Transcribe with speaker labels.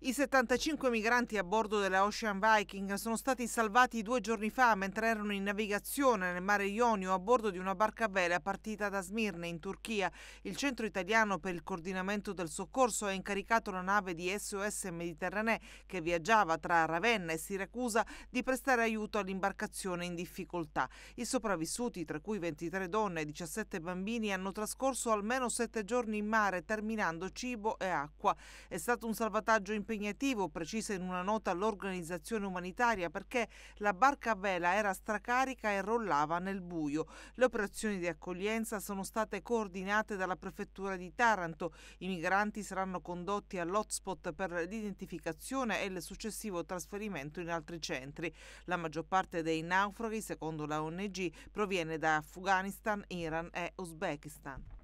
Speaker 1: I 75 migranti a bordo della Ocean Viking sono stati salvati due giorni fa mentre erano in navigazione nel mare Ionio a bordo di una barca a vela partita da Smirne in Turchia. Il Centro Italiano per il Coordinamento del Soccorso ha incaricato la nave di SOS Mediterranee che viaggiava tra Ravenna e Siracusa di prestare aiuto all'imbarcazione in difficoltà. I sopravvissuti, tra cui 23 donne e 17 bambini, hanno trascorso almeno 7 giorni in mare terminando cibo e acqua. È stato un salvataggio importante impegnativo, precisa in una nota l'organizzazione umanitaria, perché la barca a vela era stracarica e rollava nel buio. Le operazioni di accoglienza sono state coordinate dalla prefettura di Taranto. I migranti saranno condotti all'hotspot per l'identificazione e il successivo trasferimento in altri centri. La maggior parte dei naufraghi, secondo la ONG, proviene da Afghanistan, Iran e Uzbekistan.